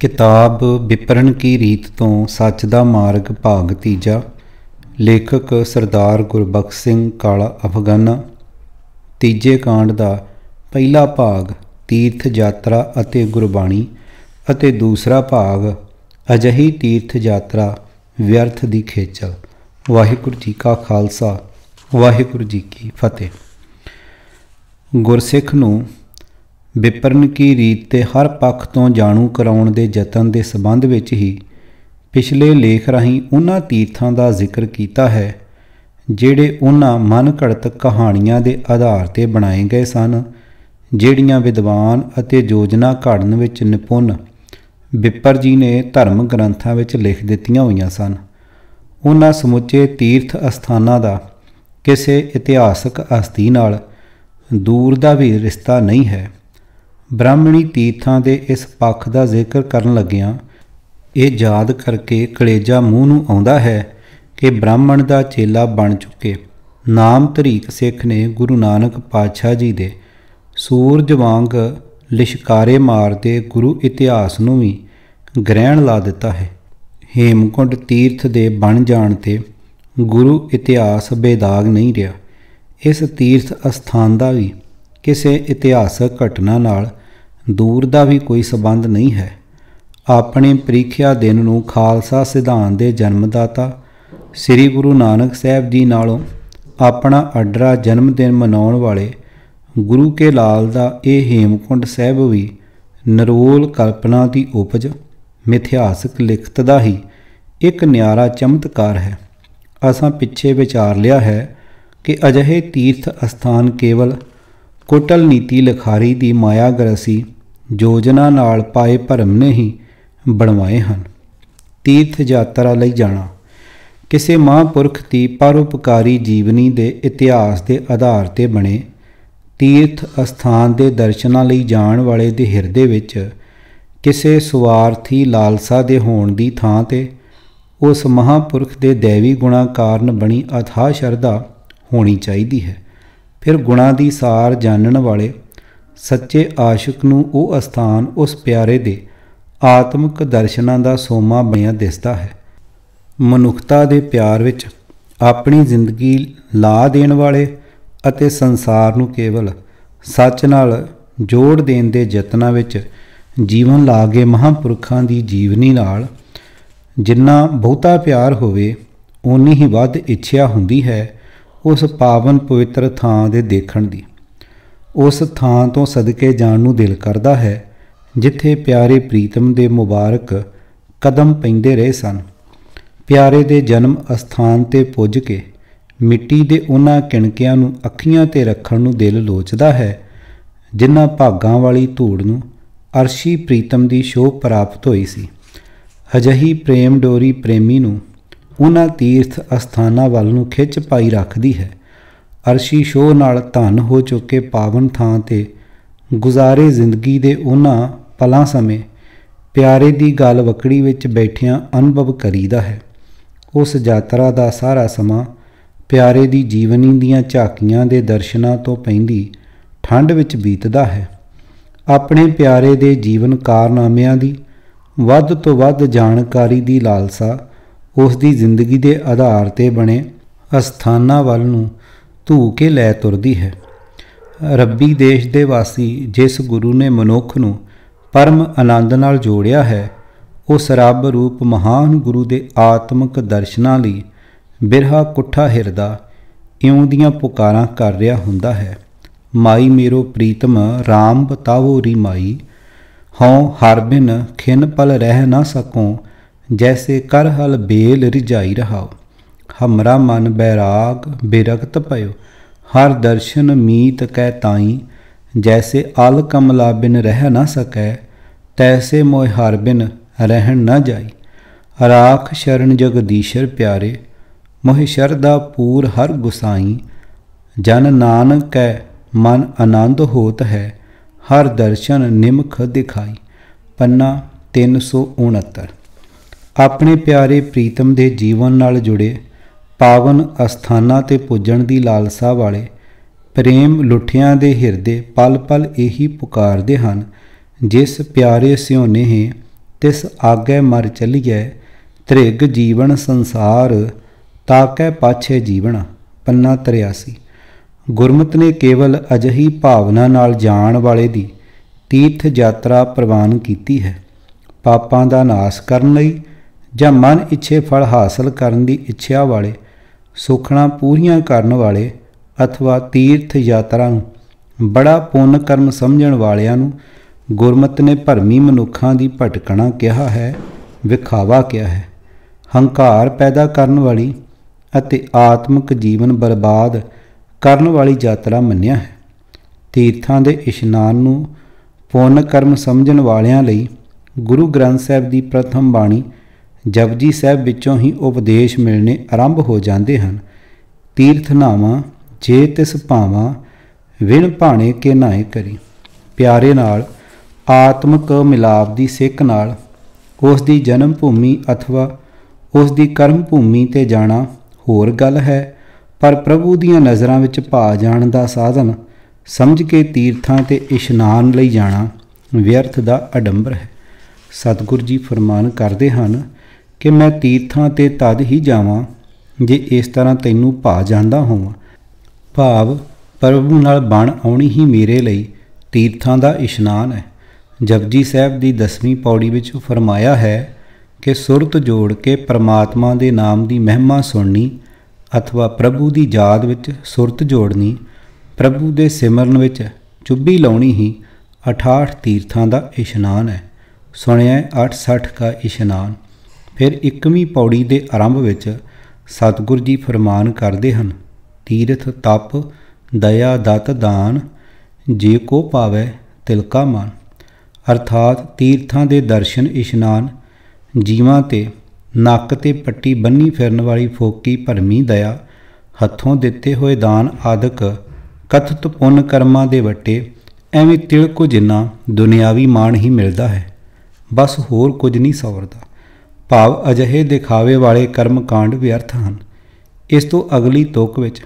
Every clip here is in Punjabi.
ਕਿਤਾਬ ਵਿਪਰਣ ਕੀ ਰੀਤ ਤੋਂ ਸੱਚ ਦਾ ਮਾਰਗ ਭਾਗ ਤੀਜਾ ਲੇਖਕ ਸਰਦਾਰ ਗੁਰਬਖਸ਼ ਸਿੰਘ ਕਾਲਾ ਅਫਗਾਨਾ ਤੀਜੇ ਕਾਂਡ ਦਾ ਪਹਿਲਾ ਭਾਗ ਤੀਰਥ ਯਾਤਰਾ ਅਤੇ ਗੁਰਬਾਣੀ ਅਤੇ ਦੂਸਰਾ ਭਾਗ ਅਜਹੀ ਤੀਰਥ ਯਾਤਰਾ ਵਿਅਰਥ ਦੀ ਖੇਚਲ ਵਾਹਿਗੁਰੂ ਜੀ ਕਾ ਖਾਲਸਾ ਵਾਹਿਗੁਰੂ ਜੀ ਕੀ ਫਤਿਹ ਗੁਰਸਿੱਖ ਨੂੰ ਵਿਪਰਨ ਕੀ ਰੀਤ ਤੇ ਹਰ ਪੱਖ ਤੋਂ ਜਾਣੂ ਕਰਾਉਣ ਦੇ ਯਤਨ ਦੇ ਸਬੰਧ ਵਿੱਚ ਹੀ ਪਿਛਲੇ ਲੇਖ ਰਾਹੀਂ ਉਹਨਾਂ ਤੀਰਥਾਂ ਦਾ ਜ਼ਿਕਰ ਕੀਤਾ ਹੈ ਜਿਹੜੇ ਉਹਨਾਂ ਮਨਘੜਤ ਕਹਾਣੀਆਂ ਦੇ ਆਧਾਰ ਤੇ ਬਣਾਏ ਗਏ ਸਨ ਜਿਹੜੀਆਂ ਵਿਦਵਾਨ ਅਤੇ ਯੋਜਨਾ ਘੜਨ ਵਿੱਚ ਨਿਪੁੰਨ ਵਿਪਰ ਜੀ ਨੇ ਧਰਮ ਗ੍ਰੰਥਾਂ ਵਿੱਚ ਲਿਖ ਦਿੱਤੀਆਂ ਹੋਈਆਂ ਸਨ ਉਹਨਾਂ ਸਮੁੱਚੇ ਤੀਰਥ ਅਸਥਾਨਾਂ ਦਾ ਕਿਸੇ ਇਤਿਹਾਸਕ ਅਸਤੀ ਨਾਲ ਦੂਰ ਦਾ ਵੀ ਰਿਸ਼ਤਾ ਨਹੀਂ ਹੈ ਬ੍ਰਾਹਮਣੀ ਤੀਰਥਾਂ ਦੇ ਇਸ ਪੱਖ ਦਾ ਜ਼ਿਕਰ ਕਰਨ ਲੱਗਿਆਂ ਇਹ ਯਾਦ ਕਰਕੇ ਕਲੇਜਾ ਮੂੰਹ ਨੂੰ ਆਉਂਦਾ ਹੈ ਕਿ ਬ੍ਰਾਹਮਣ ਦਾ ਚੇਲਾ ਬਣ ਚੁੱਕੇ ਨਾਮ ਤਰੀਕ ਸਿੱਖ ਨੇ ਗੁਰੂ ਨਾਨਕ ਪਾਤਸ਼ਾਹ ਜੀ ਦੇ ਸੂਰਜ ਵਾਂਗ ਲਿਸ਼ਕਾਰੇ ਮਾਰਦੇ ਗੁਰੂ ਇਤਿਹਾਸ ਨੂੰ ਵੀ ਗ੍ਰਹਿਣ ਲਾ ਦਿੱਤਾ ਹੈ ਹੇਮਕੁੰਡ ਤੀਰਥ ਦੇ ਬਣ ਜਾਣ ਤੇ ਗੁਰੂ ਇਤਿਹਾਸ ਬੇਦਾਗ ਨਹੀਂ ਰਿਹਾ ਇਸ ਤੀਰਥ ਅਸਥਾਨ ਦਾ ਵੀ ਕਿਸੇ ਇਤਿਹਾਸਕ ਘਟਨਾ ਨਾਲ ਦੂਰ ਦਾ ਵੀ ਕੋਈ ਸਬੰਧ ਨਹੀਂ ਹੈ ਆਪਣੇ ਪ੍ਰੀਖਿਆ ਦਿਨ ਨੂੰ ਖਾਲਸਾ ਸਿਧਾਂਤ ਦੇ ਜਨਮਦਾਤਾ ਸ੍ਰੀ ਗੁਰੂ ਨਾਨਕ ਸਾਹਿਬ ਜੀ ਨਾਲੋਂ ਆਪਣਾ ਅਡਰਾ ਜਨਮ ਦਿਨ ਮਨਾਉਣ ਵਾਲੇ ਗੁਰੂ ਕੇ ਲਾਲ ਦਾ ਇਹ ਹੇਮਕੁੰਡ ਸਾਹਿਬ ਵੀ ਨਰੋਲ ਕਲਪਨਾ ਦੀ ਉਪਜ ਮਿਥਿਹਾਸਿਕ ਲਿਖਤ ਦਾ ਹੀ ਇੱਕ ਨਿਆਰਾ ਚਮਤਕਾਰ ਹੈ ਅਸਾਂ ਪਿੱਛੇ ਵਿਚਾਰ ਲਿਆ ਹੈ ਕਿ ਅਜਿਹੇ ਤੀਰਥ ਅਸਥਾਨ ਕੇਵਲ ਕੋਟਲ ਨੀਤੀ ਲਖਾਰੀ ਦੀ ਮਾਇਆ ਗਰਸੀ ਯੋਜਨਾ ਨਾਲ ਪਾਏ ਭਰਮ ਨੇ ਹੀ ਬਣਵਾਏ ਹਨ ਤੀਰਥ ਯਾਤਰਾ ਲਈ ਜਾਣਾ ਕਿਸੇ ਮਹਾਂਪੁਰਖ ਦੀ ਪਰਉਪਕਾਰੀ ਜੀਵਨੀ ਦੇ ਇਤਿਹਾਸ ਦੇ ਆਧਾਰ ਤੇ ਬਣੇ ਤੀਰਥ ਅਸਥਾਨ ਦੇ ਦਰਸ਼ਨਾਂ ਲਈ ਜਾਣ ਵਾਲੇ ਦੇ ਹਿਰਦੇ ਵਿੱਚ ਕਿਸੇ ਸਵਾਰਥੀ ਲਾਲਸਾ ਦੇ ਹੋਣ ਦੀ ਥਾਂ ਤੇ ਉਸ ਮਹਾਪੁਰਖ ਦੇ ਦੇਵੀ ਗੁਣਾ ਕਾਰਨ ਬਣੀ ਅਥਾ ਸ਼ਰਧਾ ਹੋਣੀ ਚਾਹੀਦੀ ਹੈ ਫਿਰ ਗੁਣਾ ਦੀ ਸਾਰ ਜਾਣਨ ਵਾਲੇ ਸੱਚੇ ਆਸ਼ਿਕ ਨੂੰ ਉਹ ਅਸਥਾਨ ਉਸ ਪਿਆਰੇ ਦੇ ਆਤਮਿਕ ਦਰਸ਼ਨਾਂ ਦਾ ਸੋਮਾ ਬਣਿਆ ਦਿਸਦਾ ਹੈ ਮਨੁੱਖਤਾ ਦੇ ਪਿਆਰ ਵਿੱਚ ਆਪਣੀ ਜ਼ਿੰਦਗੀ ਲਾ ਦੇਣ ਵਾਲੇ ਅਤੇ ਸੰਸਾਰ ਨੂੰ ਕੇਵਲ ਸੱਚ ਨਾਲ ਜੋੜ ਦੇਣ ਦੇ ਯਤਨਾਂ ਵਿੱਚ ਜੀਵਨ ਲਾ ਕੇ ਮਹਾਂਪੁਰਖਾਂ ਦੀ ਜੀਵਨੀ ਨਾਲ ਜਿੰਨਾ ਬਹੁਤਾ ਪਿਆਰ ਹੋਵੇ ਓਨੀ ਹੀ ਵੱਧ ਇੱਛਾ ਹੁੰਦੀ ਹੈ ਉਸ ਪਾਵਨ ਪਵਿੱਤਰ ਥਾਂ ਦੇ ਦੇਖਣ ਦੀ ਉਸ ਥਾਂ ਤੋਂ ਸਦਕੇ ਜਾਣ ਨੂੰ ਦਿਲ ਕਰਦਾ ਹੈ ਜਿੱਥੇ ਪਿਆਰੇ ਪ੍ਰੀਤਮ ਦੇ ਮੁਬਾਰਕ ਕਦਮ ਪੈਂਦੇ ਰਹੇ ਸਨ ਪਿਆਰੇ ਦੇ ਜਨਮ ਅਸਥਾਨ ਤੇ ਪੁੱਜ ਕੇ ਮਿੱਟੀ ਦੇ ਉਹਨਾਂ ਕਿਣਕਿਆਂ ਨੂੰ ਅੱਖੀਆਂ ਤੇ ਰੱਖਣ ਨੂੰ ਦਿਲ ਲੋਚਦਾ ਹੈ ਜਿਨ੍ਹਾਂ ਭਾਗਾਂ ਵਾਲੀ ਧੂੜ ਨੂੰ ਅਰਸ਼ੀ ਪ੍ਰੀਤਮ ਦੀ ਸ਼ੋਭ ਪ੍ਰਾਪਤ ਹੋਈ ਸੀ ਅਜਹੀ ਪ੍ਰੇਮ ਡੋਰੀ ਪ੍ਰੇਮੀ ਨੂੰ ਉਹਨਾਂ ਤੀਰਥ ਅਸਥਾਨਾਂ ਵੱਲ ਨੂੰ ਖਿੱਚ ਪਾਈ ਰੱਖਦੀ ਹੈ ਅਰਸ਼ੀ ਸ਼ੋਅ ਨਾਲ ਧਨ ਹੋ ਚੁੱਕੇ ਪਾਵਨ ਥਾਂ ਤੇ ਗੁਜ਼ਾਰੇ ਜ਼ਿੰਦਗੀ ਦੇ ਉਹਨਾਂ ਪਲਾਂ ਸਮੇਂ ਪਿਆਰੇ ਦੀ ਗੱਲ ਵਕੜੀ ਵਿੱਚ ਬੈਠਿਆਂ ਅਨੁਭਵ ਕਰੀਦਾ ਹੈ ਉਸ ਯਾਤਰਾ ਦਾ ਸਾਰਾ ਸਮਾਂ ਪਿਆਰੇ ਦੀ ਜੀਵਨੀ ਦੀਆਂ ਝਾਕੀਆਂ ਦੇ ਦਰਸ਼ਨਾਂ ਤੋਂ ਪੈਂਦੀ ਠੰਡ ਵਿੱਚ ਬੀਤਦਾ ਹੈ ਆਪਣੇ ਪਿਆਰੇ ਦੇ ਜੀਵਨ ਕਾਰਨਾਮਿਆਂ ਦੀ ਵੱਧ ਤੋਂ ਵੱਧ ਜਾਣਕਾਰੀ ਦੀ ਲਾਲਸਾ ਉਸ ਦੀ ਜ਼ਿੰਦਗੀ ਦੇ ਆਧਾਰ ਤੇ ਬਣੇ ਅਸਥਾਨਾਂ ਵੱਲ ਨੂੰ ਧੂ ਕੇ ਲੈ ਤੁਰਦੀ ਹੈ ਰੱਬੀ ਦੇਸ਼ ਦੇ ਵਾਸੀ ਜਿਸ ਗੁਰੂ ਨੇ ਮਨੁੱਖ ਨੂੰ ਪਰਮ ਆਨੰਦ ਨਾਲ ਜੋੜਿਆ ਹੈ ਉਸ ਰੱਬ ਰੂਪ ਮਹਾਨ ਗੁਰੂ ਦੇ ਆਤਮਿਕ ਦਰਸ਼ਨਾਂ ਲਈ ਬਿਰਹਾ ਕੁੱਠਾ ਹਿਰਦਾ ਇਉਂ ਦੀਆਂ ਪੁਕਾਰਾਂ ਕਰ ਰਿਹਾ ਹੁੰਦਾ ਹੈ ਮਾਈ ਮੇਰੋ ਪ੍ਰੀਤਮ RAM ਬਤਾਵੋ ਰੀ ਮਾਈ ਹਉ ਹਰ ਬਿਨ ਖਿੰਨ ਪਲ ਰਹਿ ਨਾ ਸਕੋ ਜੈਸੇ ਕਰ ਹਲ ਬੇਲ ਰਿਜਾਈ ਰਹਾਓ ਹਮਰਾ ਮਨ ਬੈਰਾਗ ਬਿਰਖਤ ਭਇਓ ਹਰ ਦਰਸ਼ਨ ਮੀਤ ਕੈ ਤਾਈ ਜੈਸੇ ਅਲ ਕਮਲਾ ਬਿਨ ਰਹਿ ਨਾ ਸਕੈ ਤੈਸੇ ਮੋਇ ਹਰ ਬਿਨ ਰਹਿਣ ਨਾ ਜਾਈ ਰਾਖ ਸ਼ਰਨ ਜਗਦੀਸ਼ਰ ਪਿਆਰੇ ਮੋਹਿ ਸ਼ਰਦਾ ਪੂਰ ਹਰ ਗੁਸਾਈ ਜਨ ਨਾਨਕੈ ਮਨ ਆਨੰਦ ਹੋਤ ਹੈ ਹਰ ਦਰਸ਼ਨ ਨਿਮਖ ਦਿਖਾਈ ਪੰਨਾ 369 ਆਪਣੇ ਪਿਆਰੇ ਪ੍ਰੀਤਮ ਦੇ ਜੀਵਨ ਨਾਲ ਜੁੜੇ ਪਾਵਨ ਅਸਥਾਨਾਂ ਤੇ ਪੁੱਜਣ ਦੀ ਲਾਲਸਾ ਵਾਲੇ ਪ੍ਰੇਮ ਲੁੱਠਿਆਂ ਦੇ ਹਿਰਦੇ ਪਲ-ਪਲ ਇਹੀ ਪੁਕਾਰਦੇ ਹਨ ਜਿਸ ਪਿਆਰੇ ਸਿਉਨੇ ਹੈ ਤਿਸ ਆਗੇ ਮਰ ਚਲੀਐ ਤ੍ਰਿਗ ਜੀਵਨ ਸੰਸਾਰ ਤਾਕੈ ਪਾਛੇ ਜੀਵਨ ਪੰਨਾ 83 ਗੁਰਮਤ ਨੇ ਕੇਵਲ ਅਜਹੀ ਭਾਵਨਾ ਨਾਲ ਜਾਣ ਵਾਲੇ ਦੀ ਤੀਰਥ ਯਾਤਰਾ ਪ੍ਰਵਾਨ ਕੀਤੀ ਹੈ ਪਾਪਾਂ ਦਾ ਨਾਸ਼ ਕਰਨ ਲਈ ਜਾਂ ਮਨ ਇੱਛੇ ਫਲ ਹਾਸਲ ਕਰਨ ਦੀ ਇੱਛਾ ਵਾਲੇ ਸੁਖਣਾ ਪੂਰੀਆਂ ਕਰਨ ਵਾਲੇ ਅਥਵਾ ਤੀਰਥ ਯਾਤਰਾ ਨੂੰ ਬੜਾ ਪੁੰਨ ਕਰਮ ਸਮਝਣ ਵਾਲਿਆਂ ਨੂੰ ਗੁਰਮਤ ਨੇ ਭਰਮੀ ਮਨੁੱਖਾਂ ਦੀ ਭਟਕਣਾ ਕਿਹਾ ਹੈ ਵਿਖਾਵਾ ਕਿਹਾ ਹੈ ਹੰਕਾਰ ਪੈਦਾ ਕਰਨ ਵਾਲੀ ਅਤੇ ਆਤਮਿਕ ਜੀਵਨ ਬਰਬਾਦ ਕਰਨ ਵਾਲੀ ਯਾਤਰਾ ਮੰਨਿਆ ਹੈ ਤੀਰਥਾਂ ਦੇ ਇਸ਼ਨਾਨ ਨੂੰ ਪੁੰਨ ਕਰਮ ਸਮਝਣ ਵਾਲਿਆਂ ਲਈ ਗੁਰੂ ਗ੍ਰੰਥ ਸਾਹਿਬ ਦੀ ਪ੍ਰਥਮ ਬਾਣੀ ਜਪਜੀ ਸਾਹਿਬ ਵਿੱਚੋਂ ਹੀ ਉਪਦੇਸ਼ ਮਿਲਣੇ ਆਰੰਭ ਹੋ ਜਾਂਦੇ ਹਨ ਤੀਰਥ ਨਾਵਾ ਜੇ ਤਿਸ ਭਾਵਾ ਵਿਣ ਭਾਣੇ ਕੇ ਨਾਏ ਕਰੀ ਪਿਆਰੇ ਨਾਲ ਆਤਮਕ ਮਿਲਾਪ ਦੀ ਸਿੱਖ ਨਾਲ ਉਸ ਦੀ ਜਨਮ ਭੂਮੀ ਅਥਵਾ ਉਸ ਦੀ ਕਰਮ ਭੂਮੀ ਤੇ ਜਾਣਾ ਹੋਰ ਗੱਲ ਹੈ ਪਰ ਪ੍ਰਭੂ ਦੀਆਂ ਨਜ਼ਰਾਂ ਵਿੱਚ ਪਾ ਜਾਣ ਦਾ ਸਾਧਨ ਸਮਝ ਕੇ ਤੀਰਥਾਂ ਤੇ ਇਸ਼ਨਾਨ ਲਈ ਜਾਣਾ ਵਿਅਰਥ ਦਾ ਅਡੰਬਰ ਹੈ ਸਤਿਗੁਰ ਜੀ ਫਰਮਾਨ ਕਰਦੇ ਹਨ ਕਿ ਮੈਂ ਤੀਰਥਾਂ ਤੇ ਤਦ ਹੀ ਜਾਵਾਂ ਜੇ ਇਸ ਤਰ੍ਹਾਂ ਤੈਨੂੰ ਭਾ ਜਾਂਦਾ ਹੋਵਾਂ ਭਾਵ ਪ੍ਰਭੂ ਨਾਲ ਬਣ ਆਉਣੀ ਹੀ ਮੇਰੇ ਲਈ ਤੀਰਥਾਂ ਦਾ ਇਸ਼ਨਾਨ ਹੈ ਜਪਜੀ ਸਾਹਿਬ ਦੀ 10ਵੀਂ ਪੌੜੀ ਵਿੱਚ ਫਰਮਾਇਆ ਹੈ ਕਿ ਸੁਰਤ ਜੋੜ ਕੇ ਪ੍ਰਮਾਤਮਾ ਦੇ ਨਾਮ ਦੀ ਮਹਿਮਾ ਸੁਣਨੀ ਅਥਵਾ ਪ੍ਰਭੂ ਦੀ ਯਾਦ ਵਿੱਚ ਸੁਰਤ ਜੋੜਨੀ ਪ੍ਰਭੂ ਦੇ ਸਿਮਰਨ ਵਿੱਚ ਚੁੱਭੀ ਲਾਉਣੀ ਹੀ 68 ਤੀਰਥਾਂ ਦਾ ਇਸ਼ਨਾਨ ਹੈ ਸੁਣਿਆ 68 ਦਾ ਇਸ਼ਨਾਨ ਫਿਰ 1ਵੀਂ ਪੌੜੀ ਦੇ ਆਰੰਭ ਵਿੱਚ ਸਤਿਗੁਰੂ ਜੀ ਫਰਮਾਨ ਕਰਦੇ ਹਨ ਤੀਰਥ ਤਪ ਦਇਆ ਦਤ ਦਾਨ ਜੇ ਕੋ ਪਾਵੇ ਤਿਲਕਾ ਮਨ ਅਰਥਾਤ ਤੀਰਥਾਂ ਦੇ ਦਰਸ਼ਨ ਇਸ਼ਨਾਨ ਜੀਵਾਂ ਤੇ ਨੱਕ ਤੇ ਪੱਟੀ ਬੰਨੀ ਫਿਰਨ ਵਾਲੀ ਫੋਕੀ ਭਰਮੀ ਦਇਆ ਹੱਥੋਂ ਦਿੱਤੇ ਹੋਏ ਦਾਨ ਆਦਿਕ ਕਥਤ ਪੁੰਨ ਕਰਮਾਂ ਦੇ ਵਟੇ ਐਵੇਂ ਤਿਲਕੋ ਜਿੰਨਾ ਦੁਨਿਆਵੀ ਮਾਣ ਹੀ ਮਿਲਦਾ ਹੈ ਬਸ ਹੋਰ ਕੁਝ ਨਹੀਂ ਸਵਰਦਾ ਭਾਵ ਅਜਿਹੇ ਦਿਖਾਵੇ ਵਾਲੇ ਕਰਮ ਕਾਂਡ ਵਿਅਰਥ ਹਨ ਇਸ ਤੋਂ ਅਗਲੀ ਤੋਕ ਵਿੱਚ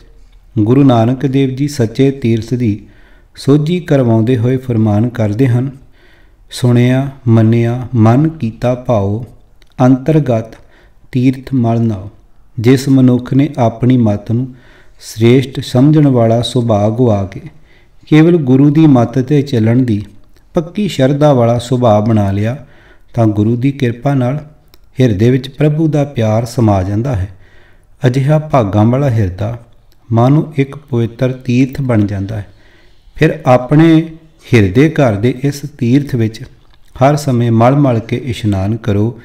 ਗੁਰੂ ਨਾਨਕ ਦੇਵ ਜੀ ਸੱਚੇ ਤੀਰਥ ਦੀ ਸੋਝੀ ਕਰਵਾਉਂਦੇ ਹੋਏ ਫਰਮਾਨ ਕਰਦੇ ਹਨ ਸੁਣਿਆ ਮੰਨਿਆ ਮਨ ਕੀਤਾ ਭਾਉ ਅੰਤਰਗਤ ਤੀਰਥ ਮਲ ਨਾਉ ਜਿਸ ਮਨੁੱਖ ਨੇ ਆਪਣੀ ਮਤ ਨੂੰ ਸ੍ਰੇਸ਼ਟ ਸਮਝਣ ਵਾਲਾ ਸੁਭਾਅ ਗਵਾ ਕੇ ਕੇਵਲ ਗੁਰੂ ਦੀ ਮਤ ਤੇ ਚੱਲਣ ਦੀ ਪੱਕੀ ਸ਼ਰਧਾ ਵਾਲਾ ਸੁਭਾਅ ਬਣਾ ਲਿਆ ਤਾਂ ਗੁਰੂ ਦੀ ਕਿਰਪਾ ਨਾਲ ਹਿਰਦੇ ਵਿੱਚ ਪ੍ਰਭੂ ਦਾ ਪਿਆਰ ਸਮਾ ਜਾਂਦਾ ਹੈ ਅਜਿਹਾ ਭਾਗਾਂ ਵਾਲਾ ਹਿਰਦਾ ਮਨ ਨੂੰ ਇੱਕ ਪਵਿੱਤਰ ਤੀਰਥ ਬਣ ਜਾਂਦਾ ਹੈ ਫਿਰ ਆਪਣੇ ਹਿਰਦੇ ਘਰ ਦੇ ਇਸ ਤੀਰਥ ਵਿੱਚ ਹਰ ਸਮੇਂ ਮਲ-ਮਲ ਕੇ ਇਸ਼ਨਾਨ ਕਰੋ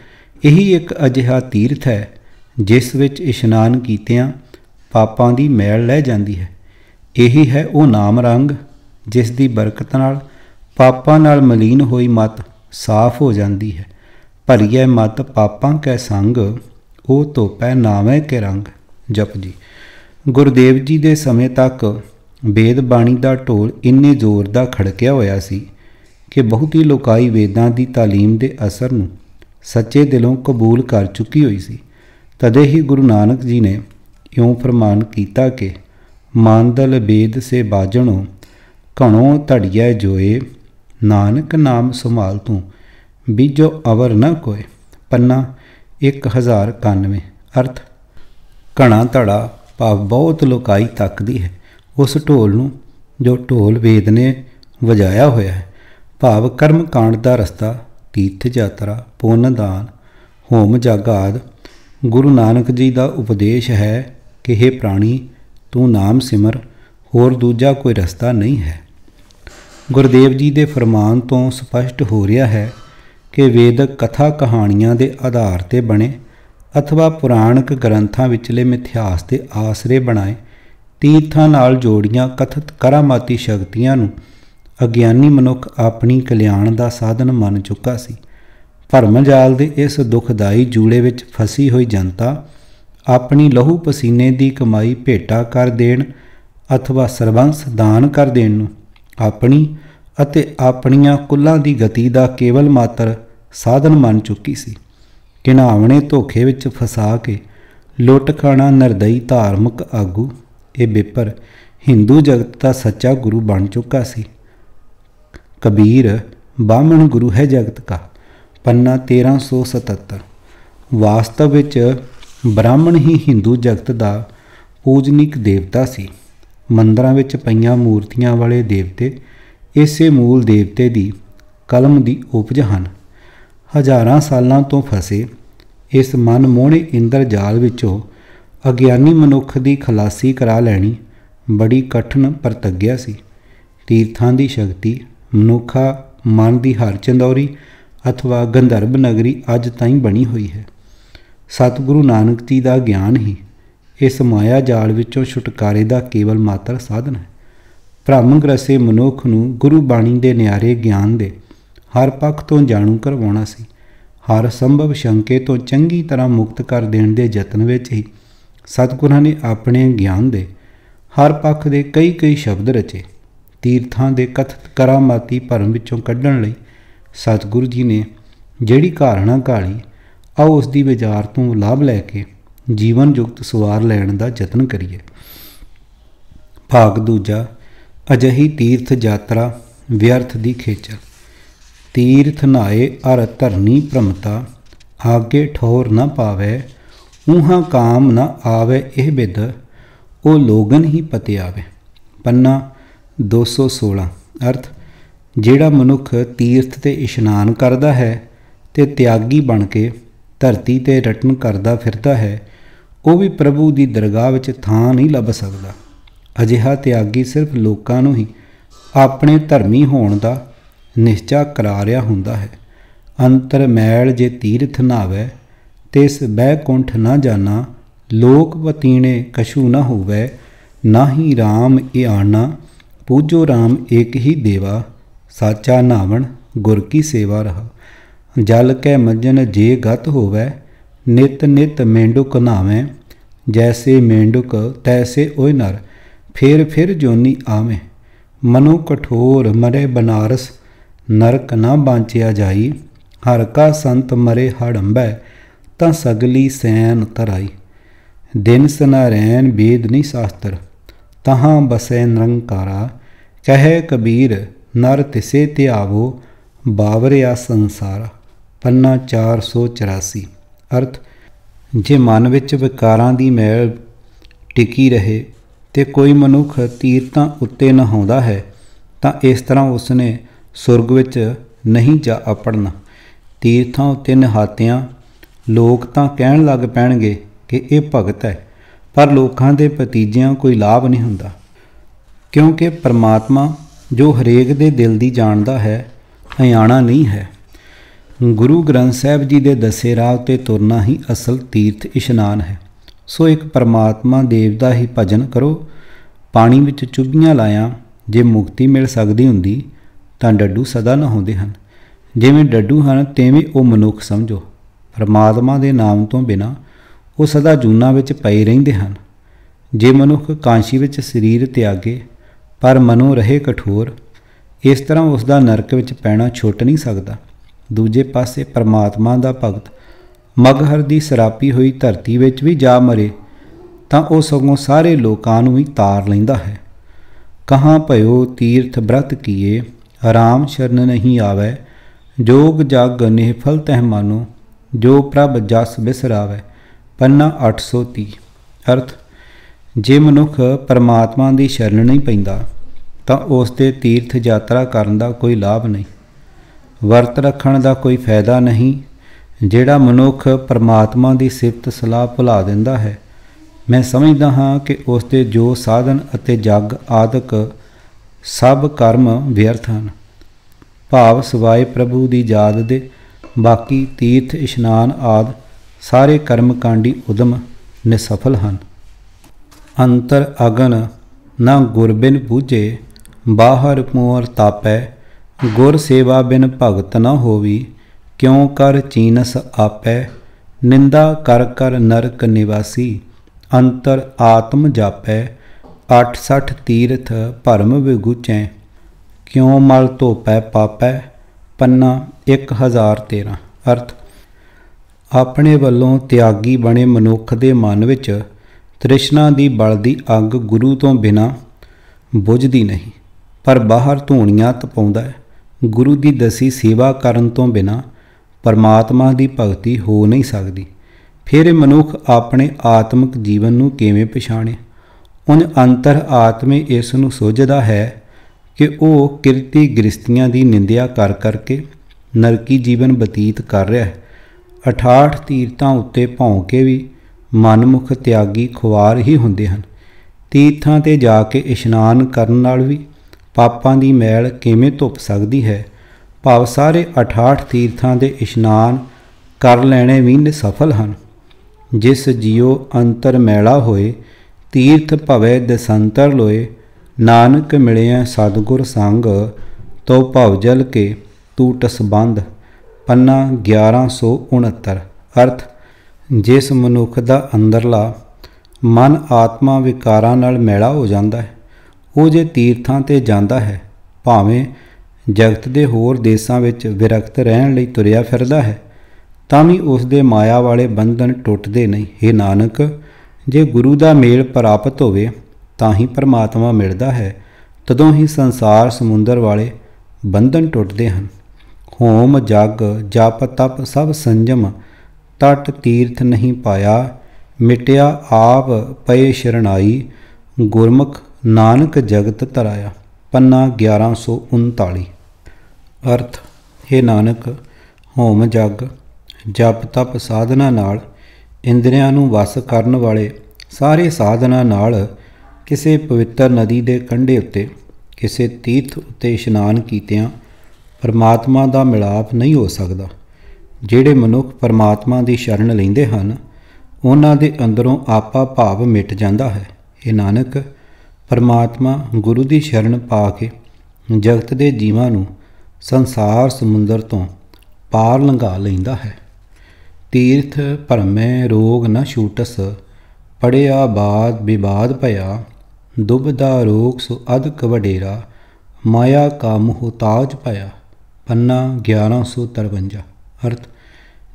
ਇਹੀ ਇੱਕ ਅਜਿਹਾ ਤੀਰਥ ਹੈ ਜਿਸ ਵਿੱਚ ਇਸ਼ਨਾਨ ਕੀਤਿਆਂ ਪਾਪਾਂ ਦੀ ਮੈਲ ਲੈ ਜਾਂਦੀ ਹੈ ਇਹੀ ਹੈ ਉਹ ਨਾਮ ਰੰਗ ਜਿਸ ਦੀ ਬਰਕਤ ਨਾਲ ਪਾਪਾਂ ਨਾਲ ਮਲੀਨ ਹੋਈ ਮਤ ਸਾਫ਼ ਹੋ ਜਾਂਦੀ ਹੈ ਭਰੀਐ ਮਤ ਪਾਪਾਂ ਕੈ ਸੰਗ ਉਹ ਤੋਪੈ ਨਾਵੇਂ ਕੇ ਰੰਗ ਜਪ ਜੀ ਗੁਰਦੇਵ ਜੀ ਦੇ ਸਮੇਂ ਤੱਕ ਵੇਦ ਬਾਣੀ ਦਾ ਢੋਲ ਇੰਨੇ ਜ਼ੋਰ ਦਾ ਖੜਕਿਆ ਹੋਇਆ ਸੀ ਕਿ ਬਹੁਤੀ ਲੋਕਾਈ ਵੇਦਾਂ ਦੀ تعلیم ਦੇ ਅਸਰ ਨੂੰ ਸੱਚੇ ਦਿਲੋਂ ਕਬੂਲ ਕਰ ਚੁੱਕੀ ਹੋਈ ਸੀ ਤਦੇ ਹੀ ਗੁਰੂ ਨਾਨਕ ਜੀ ਨੇ ਇਉਂ ਫਰਮਾਨ ਕੀਤਾ ਕਿ ਮਾਨਦਲ ਵੇਦ ਸੇ ਬਾਜਣੋ ਘਣੋ ਧੜਿਆ ਜੋਏ ਨਾਨਕ ਨਾਮ ਸੰਭਾਲ ਤੂੰ ਬੀਜੋ ਅਵਰ ਨ ਕੋਏ ਪੰਨਾ 1091 ਅਰਥ ਘਣਾ ਧੜਾ ਭਾਵ ਬਹੁਤ ਲੋਕਾਈ ਤੱਕਦੀ ਹੈ ਉਸ ਢੋਲ ਨੂੰ ਜੋ ਢੋਲ ਵੇਦ ਨੇ ਵਜਾਇਆ ਹੋਇਆ ਹੈ ਭਾਵ ਕਰਮ ਕਾਂਡ ਦਾ ਰਸਤਾ ਤੀਰਥ ਯਾਤਰਾ ਪੁੰਨ ਦਾਨ ਹੋਮ ਜਗ ਆਦ ਗੁਰੂ ਨਾਨਕ ਜੀ ਦਾ ਉਪਦੇਸ਼ ਹੈ ਕਿ हे ਪ੍ਰਾਣੀ ਤੂੰ ਨਾਮ ਸਿਮਰ ਹੋਰ ਦੂਜਾ ਕੋਈ ਰਸਤਾ ਨਹੀਂ ਹੈ ਗੁਰਦੇਵ ਜੀ ਦੇ ਫਰਮਾਨ ਤੋਂ ਸਪਸ਼ਟ ਹੋ ਰਿਹਾ ਹੈ ਕਿ ਵੇਦਕ ਕਥਾ ਕਹਾਣੀਆਂ ਦੇ ਆਧਾਰ ਤੇ ਬਣੇ ਅਥਵਾ ਪੁਰਾਣਕ ਗ੍ਰੰਥਾਂ ਵਿਚਲੇ ਮਿਥਿਹਾਸ ਦੇ ਆਸਰੇ ਬਣਾਏ ਤੀਰਥਾਂ ਨਾਲ ਜੋੜੀਆਂ ਕਥਤ ਕਰਾਮਾਤੀ ਸ਼ਕਤੀਆਂ ਨੂੰ ਅਗਿਆਨੀ ਮਨੁੱਖ ਆਪਣੀ ਕਲਿਆਣ ਦਾ ਸਾਧਨ ਮੰਨ ਚੁੱਕਾ ਸੀ ਭਰਮ ਜਾਲ ਦੇ ਇਸ ਦੁਖਦਾਈ ਜੂੜੇ ਵਿੱਚ ਫਸੀ ਹੋਈ ਜਨਤਾ ਆਪਣੀ ਲਹੂ ਪਸੀਨੇ ਦੀ ਕਮਾਈ ਭੇਟਾ ਕਰ ਦੇਣ ਅਥਵਾ ਸਰਬੰਸ ਦਾਨ ਕਰ ਦੇਣ ਨੂੰ ਆਪਣੀ ਅਤੇ ਆਪਣੀਆਂ ਕੁੱਲਾਂ ਦੀ ਗਤੀ ਦਾ ਕੇਵਲ ਮਾਤਰ ਸਾਧਨ ਮੰਨ ਚੁੱਕੀ ਸੀ ਕਿਨਾਵਣੇ ਧੋਖੇ ਵਿੱਚ ਫਸਾ ਕੇ ਲੁੱਟ ਖਾਣਾ ਨਰਦਈ ਧਾਰਮਿਕ ਆਗੂ ਇਹ ਬੇਪਰ ਹਿੰਦੂ ਜਗਤ ਦਾ ਸੱਚਾ ਗੁਰੂ ਬਣ ਚੁੱਕਾ ਸੀ ਕਬੀਰ ਬਾਹਮਣ ਗੁਰੂ ਹੈ ਜਗਤ ਦਾ ਪੰਨਾ 1377 ਵਾਸਤਵ ਵਿੱਚ ਬ੍ਰਾਹਮਣ ਹੀ ਹਿੰਦੂ ਜਗਤ ਦਾ ਪੂਜਨਿਕ ਦੇਵਤਾ ਸੀ ਮੰਦਰਾਂ ਵਿੱਚ ਪਈਆਂ ਮੂਰਤੀਆਂ ਵਾਲੇ ਦੇਵਤੇ ਇਸੇ ਮੂਲ ਦੇਵਤੇ ਦੀ ਕਲਮ ਦੀ ਉਪਜ ਹਨ ਹਜ਼ਾਰਾਂ ਸਾਲਾਂ ਤੋਂ ਫਸੇ ਇਸ ਮਨ ਮੋਹਣੇ ਇੰਦਰ ਜਾਲ ਵਿੱਚੋਂ ਅਗਿਆਨੀ ਮਨੁੱਖ ਦੀ ਖਲਾਸੀ ਕਰਾ ਲੈਣੀ ਬੜੀ ਕਠਨ ਪ੍ਰਤੱਗਿਆ ਸੀ ਤੀਰਥਾਂ ਦੀ ਸ਼ਕਤੀ ਮਨੁੱਖਾ ਮਨ ਦੀ ਹਰ ਚੰਦੌਰੀ ਅਥਵਾ ਗੰਧਰਵ ਨਗਰੀ ਅੱਜ ਤਾਈਂ ਬਣੀ ਹੋਈ ਹੈ ਸਤਿਗੁਰੂ ਨਾਨਕ ਜੀ ਦਾ ਗਿਆਨ ਹੀ ਇਸ ਮਾਇਆ ਜਾਲ ਵਿੱਚੋਂ ਛੁਟਕਾਰੇ ਦਾ ਕੇਵਲ ਮਾਤਰ ਸਾਧਨ ਹੈ ਭ੍ਰਮ ਗ੍ਰਸੇ ਮਨੁੱਖ ਨੂੰ ਗੁਰੂ ਬਾਣੀ ਦੇ ਨਿਆਰੇ ਗਿਆਨ ਦੇ ਹਰ ਪੱਖ ਤੋਂ ਜਾਣੂ ਕਰਵਾਉਣਾ ਸੀ ਹਰ ਸੰਭਵ ਸ਼ੰਕੇ ਤੋਂ ਚੰਗੀ ਤਰ੍ਹਾਂ ਮੁਕਤ ਕਰ ਦੇਣ ਦੇ ਯਤਨ ਵਿੱਚ ਹੀ ਸਤਿਗੁਰਾਂ ਨੇ ਆਪਣੇ ਗਿਆਨ ਦੇ ਹਰ ਪੱਖ ਦੇ ਕਈ ਕਈ ਸ਼ਬਦ ਰਚੇ ਤੀਰਥਾਂ ਦੇ ਕਥ ਕਰਾਮਾਤੀ ਭਰਮ ਵਿੱਚੋਂ ਕੱਢਣ ਲਈ ਸਤਿਗੁਰੂ ਜੀ ਨੇ ਜਿਹੜੀ ਧਾਰਣਾ ਕਾਲੀ ਆ ਉਸ ਦੀ ਵਿਚਾਰ ਤੋਂ ਲਾਭ ਲੈ ਕੇ ਜੀਵਨ ਯੁਕਤ ਸਵਾਰ ਲੈਣ ਦਾ ਯਤਨ ਕਰੀਏ ਭਾਗ ਦੂਜਾ ਅਜਹੀ ਤੀਰਥ ਯਾਤਰਾ ਵਿਅਰਥ ਦੀ ਖੇਚਲ ਤੀਰਥ ਨਾਏ ਅਰ ਧਰਨੀ ਪ੍ਰਮਤਾ ਆਗੇ ਠੋਰ ਨਾ ਪਾਵੇ ਉਹਾਂ ਕਾਮ ਨਾ ਆਵੇ ਇਹ ਬਿਦ ਉਹ ਲੋਗਨ ਹੀ ਪਤੇ ਆਵੇ ਪੰਨਾ 216 ਅਰਥ ਜਿਹੜਾ ਮਨੁੱਖ ਤੀਰਥ ਤੇ ਇਸ਼ਨਾਨ ਕਰਦਾ ਹੈ ਤੇ ਤਿਆਗੀ ਬਣ ਕੇ ਧਰਤੀ ਤੇ ਰਟਨ ਕਰਦਾ ਫਿਰਦਾ ਹੈ ਉਹ ਵੀ ਪ੍ਰਭੂ ਦੀ ਦਰਗਾਹ ਵਿੱਚ ਥਾਂ ਨਹੀਂ ਲੱਭ ਸਕਦਾ ਅਜਿਹਾ ਤਿਆਗੀ ਸਿਰਫ ਲੋਕਾਂ ਨੂੰ ਹੀ ਆਪਣੇ ਧਰਮੀ ਹੋਣ ਦਾ ਨਿਸ਼ਚਾ ਕਰਾ ਰਿਹਾ ਹੁੰਦਾ ਹੈ ਅੰਤਰ ਮੈਲ ਜੇ ਤੀਰਥ ਨਾਵੇ ਤਿਸ ਬੈਕੁੰਠ ਨਾ ਜਾਣਾ ਲੋਕ ਪਤੀਣੇ ਕਸ਼ੂ ਨਾ ਹੋਵੇ ਨਾਹੀ RAM ਆਣਾ ਪੂਜੋ RAM ਇੱਕ ਹੀ ਦੇਵਾ ਸਾਚਾ ਨਾਵਣ ਗੁਰ ਕੀ ਸੇਵਾ ਰਹਾ ਜਲ ਕੈ ਮੱਜਨ ਜੇ ਗਤ ਹੋਵੇ ਨਿਤ ਨਿਤ ਮੇਂਡੁਕ ਨਾਵੇਂ ਜੈਸੇ ਮੇਂਡੁਕ ਤੈਸੇ ਓਏ ਨਰ ਫੇਰ ਫਿਰ ਜੋਨੀ ਆਵੇਂ ਮਨੋ ਕਠੋਰ ਮਰੇ ਬਨਾਰਸ ਨਰਕ ਨਾ ਬਾਂਚਿਆ ਜਾਈ ਹਰ ਕਾ ਸੰਤ ਮਰੇ ਹੜੰਬੈ ਤਾਂ ਸਗਲੀ ਸੈਨ ਤਰਾਈ ਦਿਨ ਸਨਾਰੈਨ ਬੇਦ ਨਹੀਂ ਸਾਸਤਰ ਤਹਾਂ ਬਸੈ ਨਿਰੰਕਾਰਾ ਕਹੇ ਕਬੀਰ ਨਰ ਤਿਸੇ ਧਿਆਵੋ ਬਾਵਰਿਆ ਸੰਸਾਰਾ ਪੰਨਾ 484 ਅਰਥ ਜੇ ਮਨ ਵਿੱਚ ਵਿਕਾਰਾਂ ਦੀ ਮੈਲ ਟਿਕੀ ਰਹੇ ਤੇ ਕੋਈ ਮਨੁੱਖ ਤੀਰਤਾਂ ਉੱਤੇ ਨਹਾਉਂਦਾ ਹੈ ਤਾਂ ਇਸ ਤਰ੍ਹਾਂ ਉਸ ਨੇ ਸੁਰਗ ਵਿੱਚ ਨਹੀਂ ਜਾ ਆਪੜਨਾ ਤੀਰਥਾਂ ਉੱਤੇ ਨਹਾਤਿਆਂ ਲੋਕ ਤਾਂ ਕਹਿਣ ਲੱਗ ਪੈਣਗੇ ਕਿ ਇਹ ਭਗਤ ਹੈ ਪਰ ਲੋਕਾਂ ਦੇ ਭਤੀਜਿਆਂ ਕੋਈ ਲਾਭ ਨਹੀਂ ਹੁੰਦਾ ਕਿਉਂਕਿ ਪਰਮਾਤਮਾ ਜੋ ਹਰੇਕ ਦੇ ਦਿਲ ਦੀ ਜਾਣਦਾ ਹੈ ਅਣਿਆਣਾ ਨਹੀਂ ਹੈ ਗੁਰੂ ਗ੍ਰੰਥ ਸਾਹਿਬ ਜੀ ਦੇ ਦਸੇ ਰਾਹ ਤੇ ਤੁਰਨਾ ਹੀ ਅਸਲ ਤੀਰਥ ਇਸ਼ਨਾਨ ਹੈ ਸੋ ਇੱਕ ਪਰਮਾਤਮਾ ਦੇਵ ਦਾ ਹੀ ਭਜਨ ਕਰੋ ਪਾਣੀ ਵਿੱਚ ਚੁੱਭੀਆਂ ਲਾਇਆ ਜੇ ਮੁਕਤੀ ਮਿਲ ਸਕਦੀ ਹੁੰਦੀ ਤਾਂ ਡੱਡੂ ਸਦਾ ਨਾ ਹੁੰਦੇ ਹਨ ਜਿਵੇਂ ਡੱਡੂ ਹਨ ਤੇਵੇਂ ਉਹ ਮਨੁੱਖ ਸਮਝੋ ਪਰਮਾਤਮਾ ਦੇ ਨਾਮ ਤੋਂ ਬਿਨਾ ਉਹ ਸਦਾ ਜੂਨਾ ਵਿੱਚ ਪਏ ਰਹਿੰਦੇ ਹਨ ਜੇ ਮਨੁੱਖ ਕਾਂਸ਼ੀ ਵਿੱਚ ਸਰੀਰ ਤਿਆਗੇ ਪਰ ਮਨੋ ਰਹੇ ਕਠੋਰ ਇਸ ਤਰ੍ਹਾਂ ਉਸ ਦਾ ਨਰਕ ਵਿੱਚ ਪੈਣਾ ਛੁੱਟ ਨਹੀਂ ਸਕਦਾ ਦੂਜੇ ਪਾਸੇ ਪਰਮਾਤਮਾ ਦਾ ਭਗਤ ਮਗਹਰ ਦੀ ਸਰਾਪੀ ਹੋਈ ਧਰਤੀ ਵਿੱਚ ਵੀ ਜਾ ਮਰੇ ਤਾਂ ਉਹ ਸਗੋਂ ਸਾਰੇ ਲੋਕਾਂ ਨੂੰ ਹੀ ਤਾਰ ਲੈਂਦਾ ਹੈ ਕਹਾਂ ਭਇਓ ਤੀਰਥ ਬ੍ਰਤ ਕੀਏ ਆਰਾਮ ਸ਼ਰਨ ਨਹੀਂ ਆਵੇ ਜੋਗ ਜਗ ਨਿਹਫਲ ਤਹਿ ਮਾਨੋ ਜੋ ਪ੍ਰਭ ਜਸ ਬਿਸਰਾਵੇ ਪੰਨਾ 830 ਅਰਥ ਜੇ ਮਨੁੱਖ ਪਰਮਾਤਮਾ ਦੀ ਸ਼ਰਨ ਨਹੀਂ ਪੈਂਦਾ ਤਾਂ ਉਸ ਦੇ ਤੀਰਥ ਯਾਤਰਾ ਕਰਨ ਦਾ ਕੋਈ ਲਾਭ ਨਹੀਂ ਵਰਤ ਰੱਖਣ ਦਾ ਕੋਈ ਫਾਇਦਾ ਨਹੀਂ ਜਿਹੜਾ ਮਨੁੱਖ ਪਰਮਾਤਮਾ ਦੀ ਸਿਫਤ ਸਲਾਹ ਭੁਲਾ ਦਿੰਦਾ ਹੈ ਮੈਂ ਸਮਝਦਾ ਹਾਂ ਕਿ ਉਸ ਦੇ ਜੋ ਸਾਧਨ ਅਤੇ ਜਗ ਆਦਿਕ ਸਭ ਕਰਮ ਵਿਅਰਥ ਹਨ ਭਾਵ ਸਿਵਾਏ ਪ੍ਰਭੂ ਦੀ ਯਾਦ ਦੇ ਬਾਕੀ ਤੀਰਥ ਇਸ਼ਨਾਨ ਆਦ ਸਾਰੇ ਕਰਮ ਕਾਂਡੀ ਉਦਮ ਨਿਸਫਲ ਹਨ ਅੰਤਰ ਅਗਨ ਨਾ ਗੁਰਬਿਨ ਪੂਜੇ ਬਾਹਰ ਮੋਰ ਤਾਪੈ ਗੁਰ ਸੇਵਾ ਬਿਨ ਭਗਤ ਨਾ ਹੋਵੀ ਕਿਉ ਕਰ ਚੀਨਸ ਆਪੈ ਨਿੰਦਾ ਕਰ ਕਰ ਨਰਕ ਨਿਵਾਸੀ ਅੰਤਰ ਆਤਮ ਜਾਪੈ 68 ਤੀਰਥ ਭਰਮ ਵਿਗੂਚੈ ਕਿਉ ਮਲ ਧੋਪੈ ਪਾਪੈ ਪੰਨਾ 1013 ਅਰਥ ਆਪਣੇ ਵੱਲੋਂ ਤਿਆਗੀ ਬਣੇ ਮਨੁੱਖ ਦੇ ਮਨ ਵਿੱਚ ਤ੍ਰਿਸ਼ਨਾ ਦੀ ਬਲਦੀ ਅੱਗ ਗੁਰੂ ਤੋਂ ਬਿਨਾ ਬੁਝਦੀ ਨਹੀਂ ਪਰ ਬਾਹਰ ਧੂਣੀਆਂ ਤਪਾਉਂਦਾ ਹੈ ਗੁਰੂ ਦੀ ਦਸੀ ਸੇਵਾ ਕਰਨ ਤੋਂ ਬਿਨਾ ਪਰਮਾਤਮਾ ਦੀ ਭਗਤੀ ਹੋ ਨਹੀਂ ਸਕਦੀ ਫਿਰ ਇਹ ਮਨੁੱਖ ਆਪਣੇ ਆਤਮਿਕ ਜੀਵਨ ਨੂੰ ਕਿਵੇਂ ਪਛਾਣੇ ਉਹ ਅੰਤਰ ਆਤਮੇ ਇਸ ਨੂੰ ਸੋਝਦਾ ਹੈ ਕਿ ਉਹ ਕਿਰਤੀ ਗ੍ਰਸਤੀਆਂ ਦੀ ਨਿੰਦਿਆ ਕਰ ਕਰਕੇ ਨਰਕੀ ਜੀਵਨ ਬਤੀਤ ਕਰ ਰਿਹਾ ਹੈ 68 ਤੀਰਥਾਂ ਉੱਤੇ ਭੌਂ ਕੇ ਵੀ ਮਨਮੁਖ ਤਿਆਗੀ ਖੁਆਰ ਹੀ ਹੁੰਦੇ ਹਨ ਤੀਰਥਾਂ ਤੇ ਜਾ ਕੇ ਇਸ਼ਨਾਨ ਕਰਨ ਨਾਲ ਵੀ ਪਾਪਾਂ ਦੀ ਮੈਲ ਕਿਵੇਂ ਧੁੱਪ ਸਕਦੀ ਹੈ ਭਾਵ ਸਾਰੇ 68 ਤੀਰਥਾਂ ਦੇ ਇਸ਼ਨਾਨ ਕਰ ਲੈਣੇ ਵੀ ਨਿਸਫਲ ਹਨ ਜਿਸ ਜਿਉ ਅੰਤਰ ਮੈਲਾ ਹੋਏ ਤੀਰਥ ਭਵੇ ਦਸੰਤਰ ਲੋਏ ਨਾਨਕ ਮਿਲਿਆ ਸਤਗੁਰ ਸੰਗ ਤੋ ਜਲ ਕੇ ਟੂਟ ਸੰਬੰਧ ਪੰਨਾ 1169 ਅਰਥ ਜਿਸ ਮਨੁੱਖ ਦਾ ਅੰਦਰਲਾ ਮਨ ਆਤਮਾ ਵਿਕਾਰਾਂ ਨਾਲ ਮੈਲਾ ਹੋ ਜਾਂਦਾ ਹੈ ਉਹ ਜੇ ਤੀਰਥਾਂ ਤੇ ਜਾਂਦਾ ਹੈ ਭਾਵੇਂ ਜਗਤ ਦੇ ਹੋਰ ਦੇਸ਼ਾਂ ਵਿੱਚ ਵਿਰਖਤ ਰਹਿਣ ਲਈ ਤੁਰਿਆ ਫਿਰਦਾ ਹੈ ਤਾਂ ਵੀ ਉਸ ਦੇ ਮਾਇਆ ਵਾਲੇ ਬੰਧਨ ਟੁੱਟਦੇ ਨਹੀਂ हे ਨਾਨਕ ਜੇ ਗੁਰੂ ਦਾ ਮੇਲ ਪ੍ਰਾਪਤ ਹੋਵੇ ਤਾਂ ਹੀ ਪਰਮਾਤਮਾ ਮਿਲਦਾ ਹੈ ਤਦੋਂ ਹੀ ਸੰਸਾਰ ਸਮੁੰਦਰ ਵਾਲੇ ਬੰਧਨ ਟੁੱਟਦੇ ਹਨ ਹੋਮ ਜਗ ਜਪ ਤਪ ਸਭ ਸੰਜਮ ਤਟ ਤੀਰਥ ਨਹੀਂ ਪਾਇਆ ਮਿਟਿਆ ਆਪ ਪਏ ਸ਼ਰਣਾਈ ਗੁਰਮੁਖ ਨਾਨਕ ਜਗਤ ਤਰਾਇਆ ਪੰਨਾ 1139 ਅਰਥ हे ਨਾਨਕ ਹੋਮ ਜਗ ਜਪ ਤਪ ਸਾਧਨਾ ਨਾਲ ਇੰਦਰੀਆਂ ਨੂੰ ਵਸ ਕਰਨ ਵਾਲੇ ਸਾਰੇ ਸਾਧਨਾ ਨਾਲ ਕਿਸੇ ਪਵਿੱਤਰ ਨਦੀ ਦੇ ਕੰਢੇ ਉੱਤੇ ਕਿਸੇ ਤੀਰਥ ਉੱਤੇ ਇਸ਼ਨਾਨ ਕੀਤਿਆਂ ਪਰਮਾਤਮਾ ਦਾ ਮਿਲਾਪ ਨਹੀਂ ਹੋ ਸਕਦਾ ਜਿਹੜੇ ਮਨੁੱਖ ਪਰਮਾਤਮਾ ਦੀ ਸ਼ਰਨ ਲੈਂਦੇ ਹਨ ਉਹਨਾਂ ਦੇ ਅੰਦਰੋਂ ਆਪਾ ਭਾਵ ਮਿਟ ਜਾਂਦਾ ਹੈ ਇਹ ਨਾਨਕ ਪਰਮਾਤਮਾ ਗੁਰੂ ਦੀ ਸ਼ਰਨ ਪਾ ਕੇ ਜਗਤ ਦੇ ਜੀਵਾਂ ਨੂੰ ਸੰਸਾਰ ਸਮੁੰਦਰ ਤੋਂ ਪਾਰ ਲੰਘਾ ਲੈਂਦਾ ਹੈ ਤੀਰਥ ਪਰਮੇ ਰੋਗ ਨ ਛੂਟਸ ਪੜਿਆ ਬਾਦ ਵਿਵਾਦ ਭਇਆ ਦੁਬਦਾ ਰੋਗ ਸੁ ਅਦਕ ਵਡੇਰਾ ਮਾਇਆ ਕਾ ਮੋਹ ਤਾਜ ਭਇਆ ਪੰਨਾ 1153 ਅਰਥ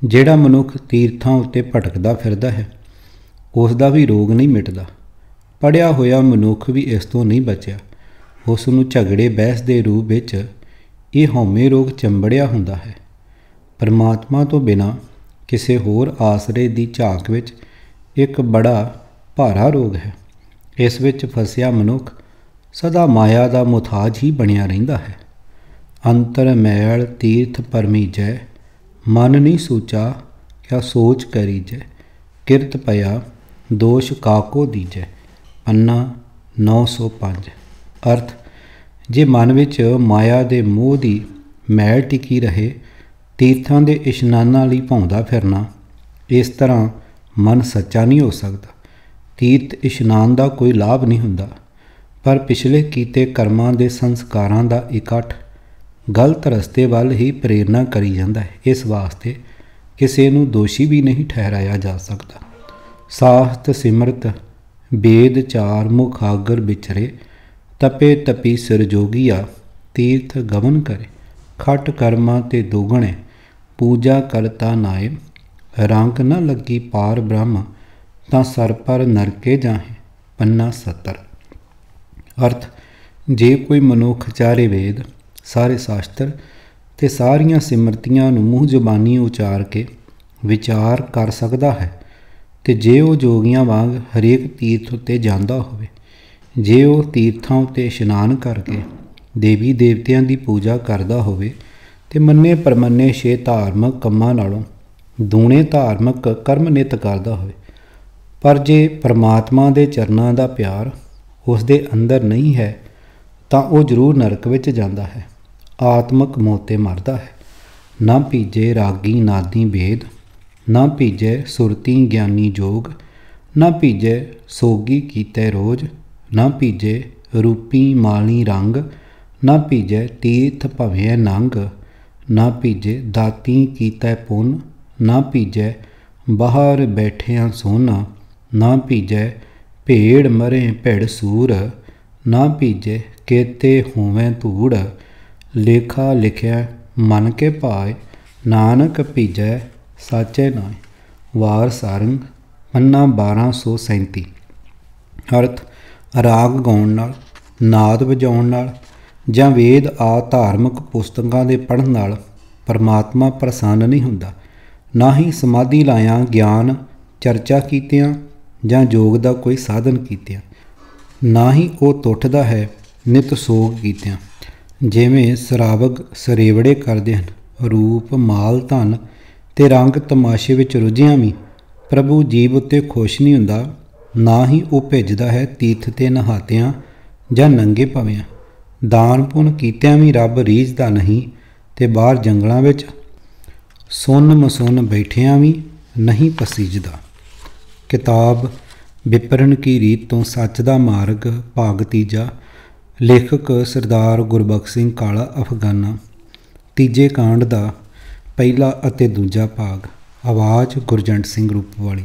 ਜਿਹੜਾ ਮਨੁੱਖ ਤੀਰਥਾਂ ਉੱਤੇ ਭਟਕਦਾ ਫਿਰਦਾ ਹੈ ਉਸ ਦਾ ਵੀ ਰੋਗ ਨਹੀਂ ਮਿਟਦਾ ਪੜਿਆ ਹੋਇਆ ਮਨੁੱਖ ਵੀ ਇਸ ਤੋਂ ਨਹੀਂ ਬਚਿਆ ਉਸ ਨੂੰ ਝਗੜੇ ਬਹਿਸ ਦੇ ਰੂਪ ਵਿੱਚ ਇਹ ਹਉਮੈ ਰੋਗ ਚੰਬੜਿਆ ਹੁੰਦਾ ਹੈ ਪਰਮਾਤਮਾ ਤੋਂ ਬਿਨਾ ਕਿਸੇ ਹੋਰ ਆਸਰੇ ਦੀ ਝਾਕ ਵਿੱਚ ਇੱਕ ਬੜਾ ਭਾਰਾ ਰੋਗ ਹੈ ਇਸ ਵਿੱਚ ਫਸਿਆ ਮਨੁੱਖ ਸਦਾ ਮਾਇਆ ਦਾ ਮੁਤਾਜ ਹੀ ਬਣਿਆ ਰਹਿੰਦਾ ਹੈ ਅੰਤਰ ਮੈਲ ਤੀਰਥ ਪਰਮੀ ਜੈ ਮਨ ਨਹੀਂ ਸੋਚਾ ਕਿਆ ਸੋਚ ਕਰੀ ਜੈ ਕਿਰਤ ਪਿਆ ਦੋਸ਼ ਕਾਕੋ ਦੀਜੈ ਅੰਨਾ 905 ਅਰਥ ਜੇ ਮਨ ਵਿੱਚ ਮਾਇਆ ਦੇ ਮੋਹ ਦੀ ਮੈਲ ਟਿਕੀ ਰਹੇ ਤੀਰਥਾਂ ਦੇ ਇਸ਼ਨਾਨਾਂ ਲਈ ਭੌਂਦਾ ਫਿਰਨਾ ਇਸ ਤਰ੍ਹਾਂ ਮਨ ਸੱਚਾ ਨਹੀਂ ਹੋ ਸਕਦਾ ਤੀਰਥ ਇਸ਼ਨਾਨ ਦਾ ਕੋਈ ਲਾਭ ਨਹੀਂ ਹੁੰਦਾ ਪਰ ਪਿਛਲੇ ਕੀਤੇ ਕਰਮਾਂ ਦੇ ਸੰਸਕਾਰਾਂ ਦਾ ਇਕੱਠ ਗਲਤ ਰਸਤੇ ਵੱਲ ਹੀ ਪ੍ਰੇਰਣਾ ਕਰੀ ਜਾਂਦਾ ਹੈ ਇਸ ਵਾਸਤੇ ਕਿਸੇ ਨੂੰ ਦੋਸ਼ੀ ਵੀ ਨਹੀਂ ਠਹਿਰਾਇਆ ਜਾ ਸਕਦਾ ਸਾਹਤ ਸਿਮਰਤ ਬੇਦ ਚਾਰ ਮੁਖ ਆਗਰ ਵਿਚਰੇ ਤਪੇ ਤਪੀ ਸਿਰ ਜੋਗੀਆ ਤੀਰਥ ਗਮਨ ਕਰੇ ਖਟ ਕਰਮਾ ਤੇ ਦੋਗਣੇ ਪੂਜਾ ਕਰਤਾ ਨਾਏ ਰੰਗ ਨ ਲੱਗੀ ਪਾਰ ਬ੍ਰਹਮ ਤਾਂ ਸਰ ਪਰ ਨਰਕੇ ਜਾਹੇ ਪੰਨਾ 70 ਅਰਥ ਜੇ ਕੋਈ ਮਨੁੱਖ ਚਾਰੇ ਵੇਦ ਸਾਰੇ ਸ਼ਾਸਤਰ ਤੇ ਸਾਰੀਆਂ ਸਿਮਰਤੀਆਂ ਨੂੰ ਮੂੰਹ ਜ਼ੁਬਾਨੀ ਉਚਾਰ ਕੇ ਵਿਚਾਰ ਕਰ ਸਕਦਾ ਹੈ ਤੇ ਜੇ ਉਹ ਜੋਗੀਆਂ ਵਾਂਗ ਹਰੇਕ ਤੀਰਥ ਉੱਤੇ ਜਾਂਦਾ ਹੋਵੇ ਜੇ ਉਹ ਤੀਰਥਾਂ ਉਤੇ ਇਸ਼ਨਾਨ ਕਰਕੇ ਦੇਵੀ ਦੇਵਤਿਆਂ ਦੀ ਪੂਜਾ ਕਰਦਾ ਹੋਵੇ ਤੇ ਮੰਨੇ ਪਰਮੰਨੇ ਛੇ ਧਾਰਮਿਕ ਕੰਮਾਂ ਨਾਲੋਂ ਦੂਣੇ ਧਾਰਮਿਕ ਕਰਮ ਨਿਤ ਕਰਦਾ ਹੋਵੇ ਪਰ ਜੇ ਪਰਮਾਤਮਾ ਦੇ ਚਰਨਾਂ ਦਾ ਪਿਆਰ ਉਸ ਦੇ ਅੰਦਰ ਨਹੀਂ ਹੈ ਤਾਂ ਉਹ ਜ਼ਰੂਰ ਨਰਕ ਵਿੱਚ ਜਾਂਦਾ ਹੈ ਆਤਮਕ ਮੋਤੇ ਮਰਦਾ ਹੈ ਨਾ ਭੀਜੇ ਰਾਗੀ ਨਾਦੀ ਭੇਦ ਨਾ ਭੀਜੇ ਸੁਰਤੀ ਗਿਆਨੀ ਜੋਗ ਨਾ ਭੀਜੇ ਸੋਗੀ ਕੀਤੇ ਰੋਜ਼ ਨਾ ਭੀਜੇ ਰੂਪੀ ਮਾਲੀ ਰੰਗ ਨਾ ਭੀਜੇ ਤੀਰਥ ਭਵੇ ਨੰਗ ਨਾ ਭੀਜੇ ਦਾਤੀ ਕੀਤਾ ਪੁੰਨ ਨਾ ਭੀਜੈ ਬਾਹਰ ਬੈਠਿਆਂ ਸੋਨਾ ਨਾ ਭੀਜੈ ਭੇੜ ਮਰੇ ਭੜ ਸੂਰ ਨਾ ਭੀਜੈ ਕੇਤੇ ਹੋਵੇਂ ਧੂੜ ਲੇਖਾ ਲਿਖਿਆ ਮਨ ਕੇ ਪਾਇ ਨਾਨਕ ਭੀਜੈ ਸਾਚੇ ਨਾਏ ਵਾਰ ਸਾਰੰਗ ਪੰਨਾ 1237 ਅਰਥ ਰਾਗ ਗਾਉਣ ਨਾਲ ਨਾਦ ਵਜਾਉਣ ਨਾਲ ਜਾਂ ਵੇਦ ਆ ਧਾਰਮਿਕ ਪੁਸਤਕਾਂ ਦੇ ਪੜ੍ਹਨ ਨਾਲ ਪਰਮਾਤਮਾ ਪ੍ਰਸੰਨ ਨਹੀਂ ਹੁੰਦਾ ਨਾ ਹੀ ਸਮਾਧੀ ਲਾਇਆ ਗਿਆਨ ਚਰਚਾ ਕੀਤਿਆਂ ਜਾਂ ਯੋਗ ਦਾ ਕੋਈ ਸਾਧਨ ਕੀਤਿਆਂ ਨਾ ਹੀ ਉਹ ਟੁੱਟਦਾ ਹੈ ਨਿਤ ਸੋਗ ਕੀਤਿਆਂ ਜਿਵੇਂ ਸਰਾਵਗ ਸਰੇਵੜੇ ਕਰਦੇ ਹਨ ਰੂਪ ਮਾਲ ਧਨ ਤੇ ਰੰਗ ਤਮਾਸ਼ੇ ਵਿੱਚ ਰੁੱਝਿਆਂ ਵੀ ਪ੍ਰਭੂ ਜੀਵ ਉੱਤੇ ਖੁਸ਼ ਨਹੀਂ ਹੁੰਦਾ ਨਾ ਹੀ ਉਹ ਭਿੱਜਦਾ ਹੈ ਤੀਰਥ ਤੇ ਨਹਾਤਿਆਂ ਜਾਂ ਨੰਗੇ ਪਵਿਆਂ ਦਾਨ ਪੁੰਨ ਕੀਤਿਆਂ ਵੀ ਰੱਬ ਰੀਝਦਾ ਨਹੀਂ ਤੇ ਬਾਹਰ ਜੰਗਲਾਂ ਵਿੱਚ ਸੁੰਨ ਮਸੁੰਨ ਬੈਠਿਆਂ ਵੀ ਨਹੀਂ ਪਸੀਜਦਾ ਕਿਤਾਬ ਵਿਪਰਨ ਕੀ ਰੀਤ ਤੋਂ ਸੱਚ ਦਾ ਮਾਰਗ ਭਾਗ ਤੀਜਾ ਲੇਖਕ ਸਰਦਾਰ ਗੁਰਬਖਸ਼ ਸਿੰਘ ਕਾਲਾ ਅਫਗਾਨਾ ਤੀਜੇ ਕਾਂਡ ਦਾ ਪਹਿਲਾ ਅਤੇ ਦੂਜਾ ਭਾਗ ਆਵਾਜ਼ ਗੁਰਜੰਟ ਸਿੰਘ ਰੂਪ ਵਾਲੀ